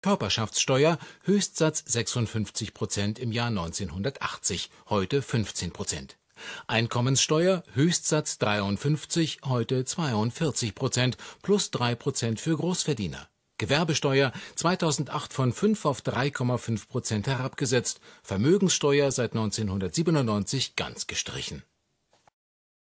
Körperschaftssteuer Höchstsatz 56 Prozent im Jahr 1980, heute 15 Prozent. Einkommenssteuer Höchstsatz 53, heute 42 Prozent plus 3 Prozent für Großverdiener. Gewerbesteuer 2008 von 5 auf 3,5 Prozent herabgesetzt, Vermögenssteuer seit 1997 ganz gestrichen